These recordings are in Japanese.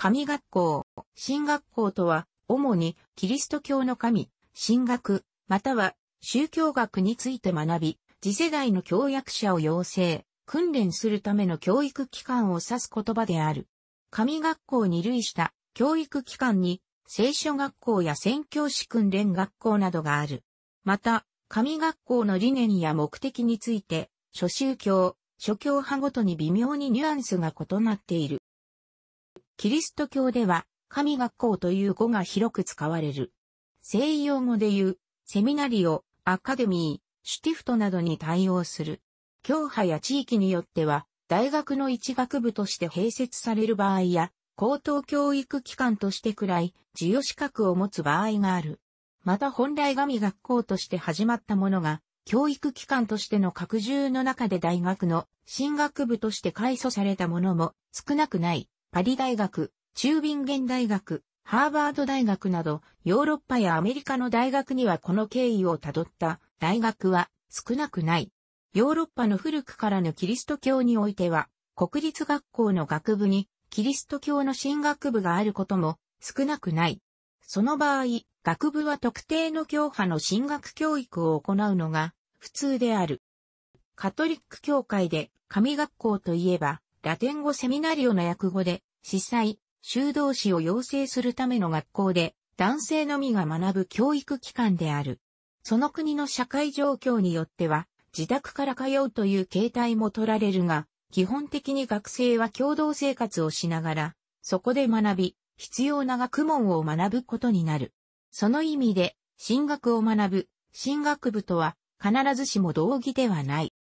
神学校、神学校とは、主にキリスト教の神、神学、または宗教学について学び、次世代の教約者を養成、訓練するための教育機関を指す言葉である。神学校に類した教育機関に、聖書学校や宣教師訓練学校などがある。また、神学校の理念や目的について、諸宗教、諸教派ごとに微妙にニュアンスが異なっている。キリスト教では、神学校という語が広く使われる。西洋語で言う、セミナリオ、アカデミー、シュティフトなどに対応する。教派や地域によっては、大学の一学部として併設される場合や、高等教育機関としてくらい、授与資格を持つ場合がある。また本来神学校として始まったものが、教育機関としての拡充の中で大学の進学部として改祖されたものも少なくない。パリ大学、中ビンゲン大学、ハーバード大学など、ヨーロッパやアメリカの大学にはこの経緯をたどった大学は少なくない。ヨーロッパの古くからのキリスト教においては、国立学校の学部にキリスト教の進学部があることも少なくない。その場合、学部は特定の教派の進学教育を行うのが普通である。カトリック教会で神学校といえば、ラテン語セミナリオの訳語で、司祭、修道士を養成するための学校で、男性のみが学ぶ教育機関である。その国の社会状況によっては、自宅から通うという形態も取られるが、基本的に学生は共同生活をしながら、そこで学び、必要な学問を学ぶことになる。その意味で、進学を学ぶ、進学部とは、必ずしも同義ではない。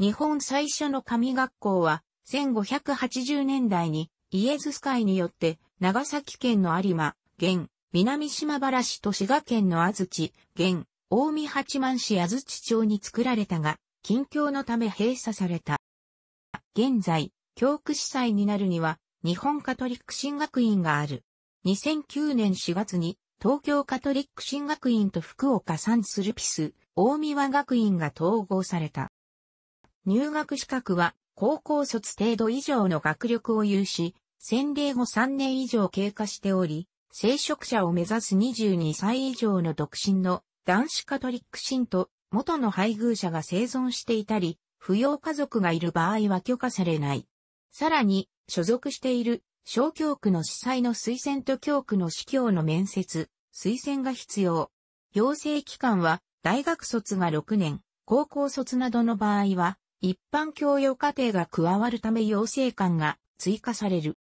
日本最初の神学校は、1580年代にイエズス会によって長崎県の有馬、現、南島原市と滋賀県の安土、現、大見八幡市安土町に作られたが、近況のため閉鎖された。現在、教区司祭になるには、日本カトリック神学院がある。2009年4月に、東京カトリック神学院と福岡産スルピス、大見和学院が統合された。入学資格は高校卒程度以上の学力を有し、洗礼後3年以上経過しており、聖職者を目指す22歳以上の独身の男子カトリック信徒、元の配偶者が生存していたり、扶養家族がいる場合は許可されない。さらに、所属している小教区の司祭の推薦と教区の司教の面接、推薦が必要。養成期間は、大学卒が6年、高校卒などの場合は、一般教養課程が加わるため養成官が追加される。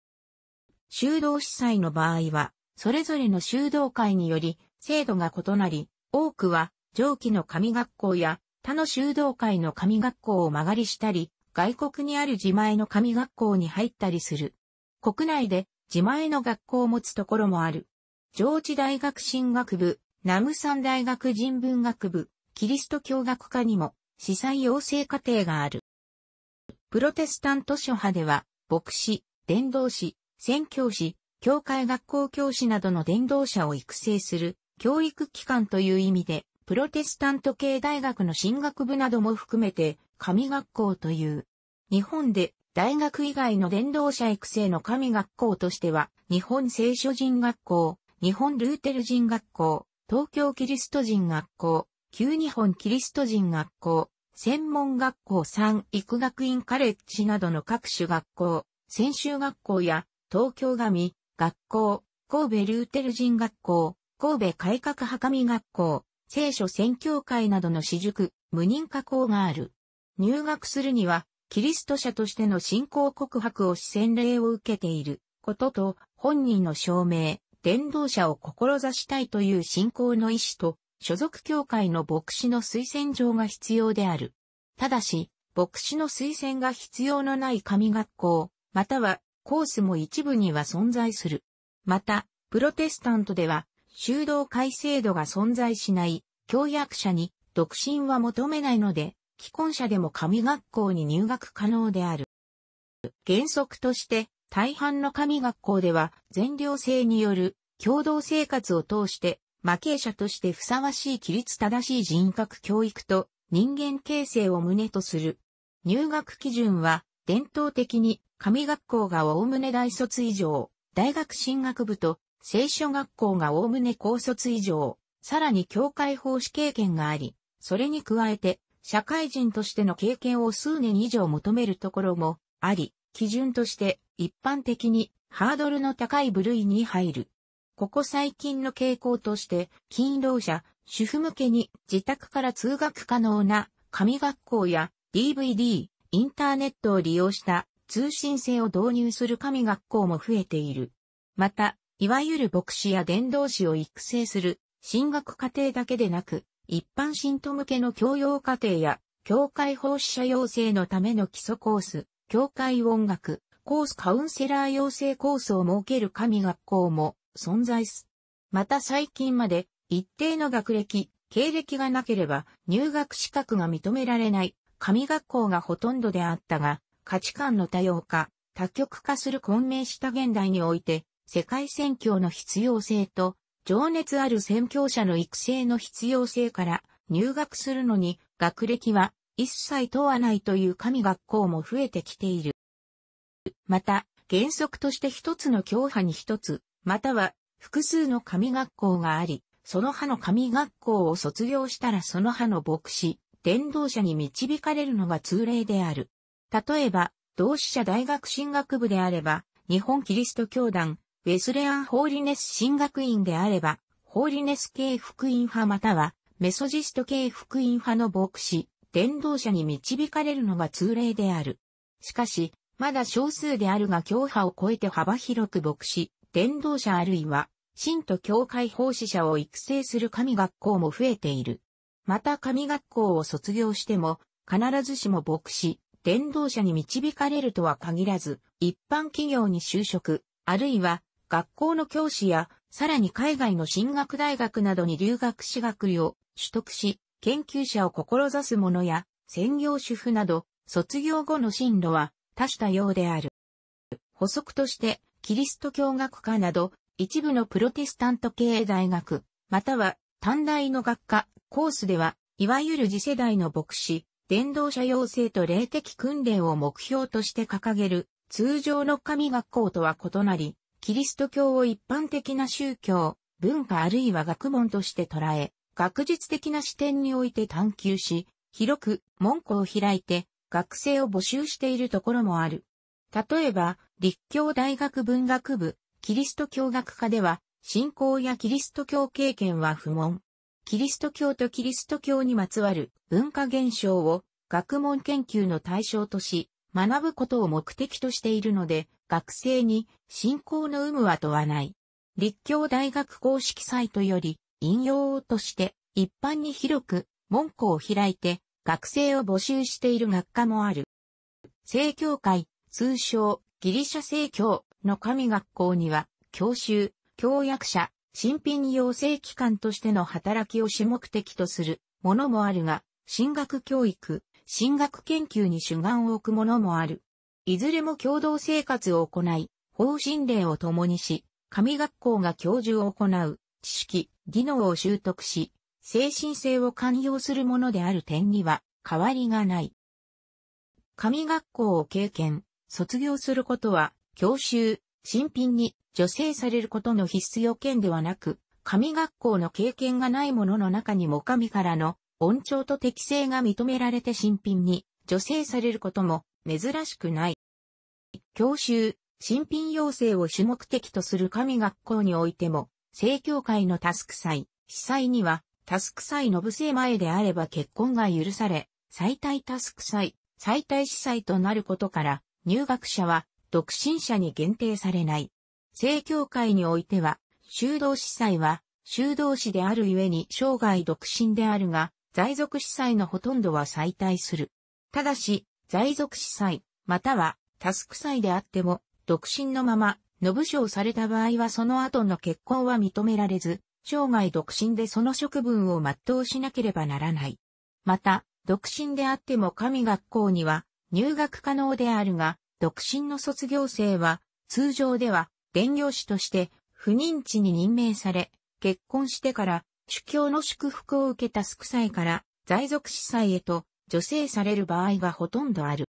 修道司祭の場合は、それぞれの修道会により制度が異なり、多くは上記の神学校や他の修道会の神学校を曲がりしたり、外国にある自前の神学校に入ったりする。国内で自前の学校を持つところもある。上智大学神学部、南無山大学人文学部、キリスト教学科にも司祭養成課程がある。プロテスタント諸派では、牧師、伝道師、宣教師、教会学校教師などの伝道者を育成する教育機関という意味で、プロテスタント系大学の進学部なども含めて、神学校という。日本で大学以外の伝道者育成の神学校としては、日本聖書人学校、日本ルーテル人学校、東京キリスト人学校、旧日本キリスト人学校、専門学校3育学院カレッジなどの各種学校、専修学校や東京神学校、神戸ルーテル人学校、神戸改革墓か学校、聖書宣教会などの私塾、無認可校がある。入学するには、キリスト者としての信仰告白をし洗礼を受けていることと、本人の証明、伝道者を志したいという信仰の意思と、所属協会の牧師の推薦状が必要である。ただし、牧師の推薦が必要のない神学校、またはコースも一部には存在する。また、プロテスタントでは、修道会制度が存在しない、教約者に独身は求めないので、既婚者でも神学校に入学可能である。原則として、大半の神学校では、全寮制による共同生活を通して魔形者としてふさわしい規律正しい人格教育と人間形成を旨とする。入学基準は、伝統的に、神学校がおおむね大卒以上、大学進学部と、聖書学校がおおむね高卒以上、さらに教会奉仕経験があり、それに加えて、社会人としての経験を数年以上求めるところもあり、基準として一般的にハードルの高い部類に入る。ここ最近の傾向として、勤労者、主婦向けに自宅から通学可能な紙学校や DVD、インターネットを利用した通信制を導入する紙学校も増えている。また、いわゆる牧師や伝道師を育成する進学課程だけでなく、一般信徒向けの教養課程や、教会奉仕者養成のための基礎コース、教会音楽、コースカウンセラー養成コースを設ける神学校も存在す。また最近まで一定の学歴、経歴がなければ入学資格が認められない神学校がほとんどであったが、価値観の多様化、多極化する混迷した現代において、世界選挙の必要性と、情熱ある宣教者の育成の必要性から入学するのに学歴は一切問わないという神学校も増えてきている。また、原則として一つの教派に一つまたは複数の神学校があり、その派の神学校を卒業したらその派の牧師、伝道者に導かれるのが通例である。例えば、同志社大学進学部であれば、日本キリスト教団、ウェスレアン・ホーリネス進学院であれば、ホーリネス系福音派または、メソジスト系福音派の牧師、伝道者に導かれるのが通例である。しかし、まだ少数であるが教派を超えて幅広く牧師、伝道者あるいは、神徒教会奉仕者を育成する神学校も増えている。また神学校を卒業しても、必ずしも牧師、伝道者に導かれるとは限らず、一般企業に就職、あるいは、学校の教師や、さらに海外の進学大学などに留学し学位を取得し、研究者を志す者や、専業主婦など、卒業後の進路は多種多様である。補足として、キリスト教学科など、一部のプロテスタント系大学、または短大の学科、コースでは、いわゆる次世代の牧師、伝道者養成と霊的訓練を目標として掲げる、通常の神学校とは異なり、キリスト教を一般的な宗教、文化あるいは学問として捉え、学術的な視点において探求し、広く門戸を開いて学生を募集しているところもある。例えば、立教大学文学部、キリスト教学科では、信仰やキリスト教経験は不問。キリスト教とキリスト教にまつわる文化現象を学問研究の対象とし、学ぶことを目的としているので、学生に信仰の有無は問わない。立教大学公式サイトより引用として一般に広く門戸を開いて学生を募集している学科もある。正教会、通称ギリシャ正教の神学校には、教習、教約者、新品養成機関としての働きを主目的とするものもあるが、進学教育、進学研究に主眼を置くものもある。いずれも共同生活を行い、方針令を共にし、神学校が教授を行う、知識、技能を習得し、精神性を寛容するものである点には変わりがない。神学校を経験、卒業することは、教習、新品に助成されることの必須要件ではなく、神学校の経験がない者のの中にも神からの恩寵と適性が認められて新品に助成されることも珍しくない。教習、新品要請を主目的とする神学校においても、正教会のタスク祭、司祭には、タスク祭の不正前であれば結婚が許され、最大タスク祭、最大司祭となることから、入学者は独身者に限定されない。正教会においては、修道司祭は、修道士であるゆえに生涯独身であるが、在属司祭のほとんどは再退する。ただし、在属司祭、または、タスク祭であっても、独身のまま、の部署された場合はその後の結婚は認められず、生涯独身でその職分を全うしなければならない。また、独身であっても神学校には、入学可能であるが、独身の卒業生は、通常では、伝教師として、不妊地に任命され、結婚してから、主教の祝福を受けたスク祭から、在属司祭へと、女性される場合がほとんどある。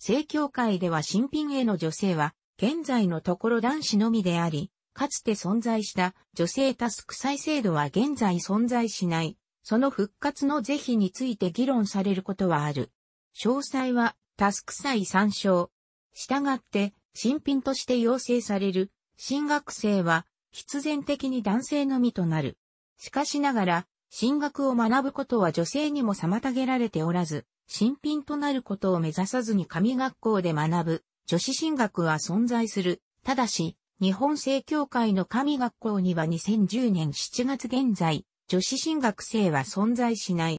正教会では新品への女性は、現在のところ男子のみであり、かつて存在した女性タスク再制度は現在存在しない、その復活の是非について議論されることはある。詳細はタスク際参照。したがって、新品として要請される、新学生は、必然的に男性のみとなる。しかしながら、進学を学ぶことは女性にも妨げられておらず、新品となることを目指さずに神学校で学ぶ、女子進学は存在する。ただし、日本正教会の神学校には2010年7月現在、女子進学生は存在しない。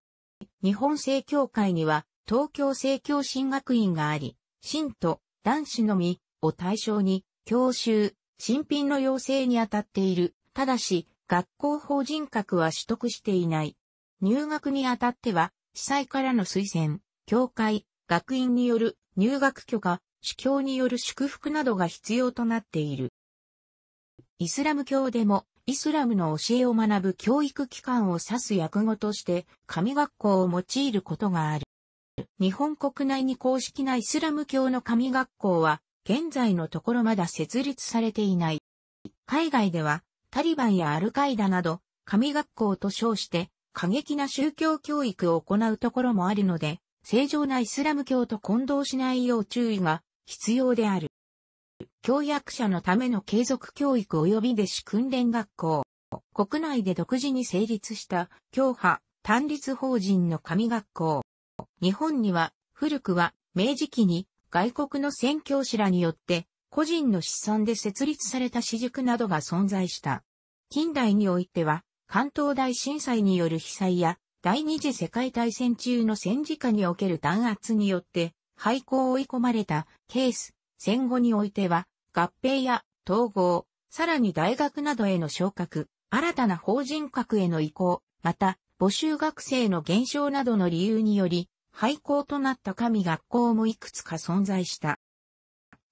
日本正教会には東京聖教神学院があり、信徒、男子のみを対象に、教習、新品の要請にあたっている。ただし、学校法人格は取得していない。入学にあたっては、司祭からの推薦、教会、学院による入学許可、主教による祝福などが必要となっている。イスラム教でも、イスラムの教えを学ぶ教育機関を指す訳語として、神学校を用いることがある。日本国内に公式なイスラム教の神学校は、現在のところまだ設立されていない。海外では、タリバンやアルカイダなど、神学校と称して、過激な宗教教育を行うところもあるので、正常なイスラム教と混同しないよう注意が必要である。教約者のための継続教育及び弟子訓練学校。国内で独自に成立した教派単立法人の神学校。日本には古くは明治期に外国の宣教師らによって個人の資産で設立された私塾などが存在した。近代においては関東大震災による被災や第二次世界大戦中の戦時下における弾圧によって廃校を追い込まれたケース、戦後においては合併や統合、さらに大学などへの昇格、新たな法人格への移行、また募集学生の減少などの理由により廃校となった神学校もいくつか存在した。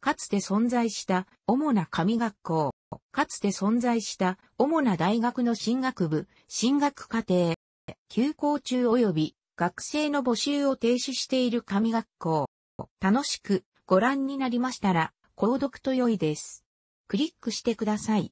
かつて存在した主な神学校、かつて存在した主な大学の進学部、進学課程、休校中及び学生の募集を停止している神学校。楽しくご覧になりましたら、購読と良いです。クリックしてください。